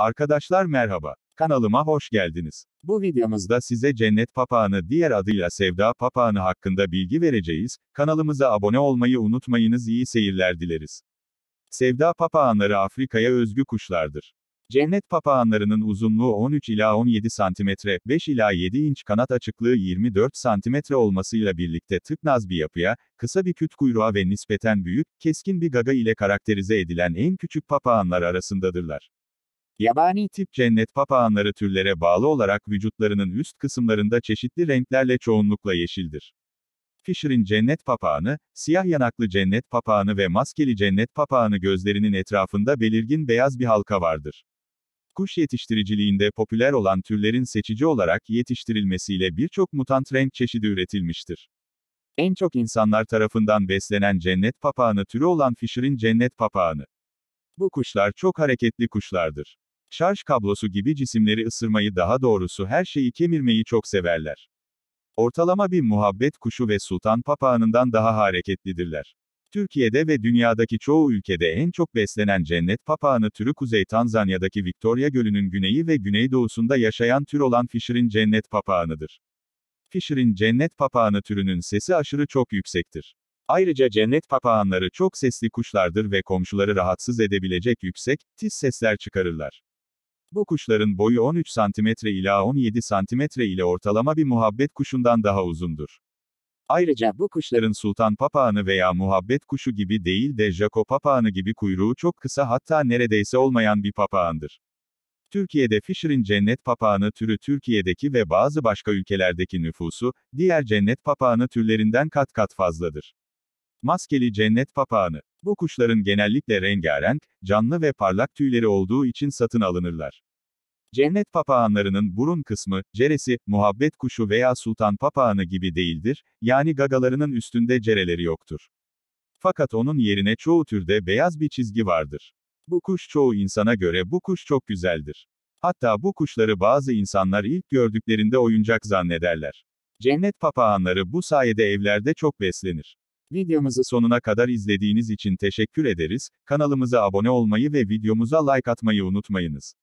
Arkadaşlar merhaba. Kanalıma hoş geldiniz. Bu videomuzda size cennet papağanı diğer adıyla sevda papağanı hakkında bilgi vereceğiz. Kanalımıza abone olmayı unutmayınız. İyi seyirler dileriz. Sevda papağanları Afrika'ya özgü kuşlardır. Cennet papağanlarının uzunluğu 13 ila 17 santimetre, 5 ila 7 inç kanat açıklığı 24 santimetre olmasıyla birlikte tıknaz bir yapıya, kısa bir küt kuyruğa ve nispeten büyük, keskin bir gaga ile karakterize edilen en küçük papağanlar arasındadırlar. Yabani tip cennet papağanları türlere bağlı olarak vücutlarının üst kısımlarında çeşitli renklerle çoğunlukla yeşildir. Fisher'in cennet papağanı, siyah yanaklı cennet papağanı ve maskeli cennet papağanı gözlerinin etrafında belirgin beyaz bir halka vardır. Kuş yetiştiriciliğinde popüler olan türlerin seçici olarak yetiştirilmesiyle birçok mutant renk çeşidi üretilmiştir. En çok insanlar tarafından beslenen cennet papağanı türü olan Fisher'in cennet papağanı. Bu kuşlar çok hareketli kuşlardır. Şarj kablosu gibi cisimleri ısırmayı daha doğrusu her şeyi kemirmeyi çok severler. Ortalama bir muhabbet kuşu ve sultan papağanından daha hareketlidirler. Türkiye'de ve dünyadaki çoğu ülkede en çok beslenen cennet papağanı türü Kuzey Tanzanya'daki Victoria Gölü'nün güneyi ve güneydoğusunda yaşayan tür olan Fisher'in cennet papağanıdır. Fisher'in cennet papağanı türünün sesi aşırı çok yüksektir. Ayrıca cennet papağanları çok sesli kuşlardır ve komşuları rahatsız edebilecek yüksek, tiz sesler çıkarırlar. Bu kuşların boyu 13 cm ila 17 cm ile ortalama bir muhabbet kuşundan daha uzundur. Ayrıca bu kuşların sultan papağanı veya muhabbet kuşu gibi değil de Jaco papağanı gibi kuyruğu çok kısa hatta neredeyse olmayan bir papağandır. Türkiye'de Fisher'in cennet papağanı türü Türkiye'deki ve bazı başka ülkelerdeki nüfusu, diğer cennet papağanı türlerinden kat kat fazladır. Maskeli cennet papağanı bu kuşların genellikle rengarenk, canlı ve parlak tüyleri olduğu için satın alınırlar. Cennet papağanlarının burun kısmı, ceresi, muhabbet kuşu veya sultan papağanı gibi değildir, yani gagalarının üstünde cereleri yoktur. Fakat onun yerine çoğu türde beyaz bir çizgi vardır. Bu kuş çoğu insana göre bu kuş çok güzeldir. Hatta bu kuşları bazı insanlar ilk gördüklerinde oyuncak zannederler. Cennet papağanları bu sayede evlerde çok beslenir. Videomuzu sonuna kadar izlediğiniz için teşekkür ederiz, kanalımıza abone olmayı ve videomuza like atmayı unutmayınız.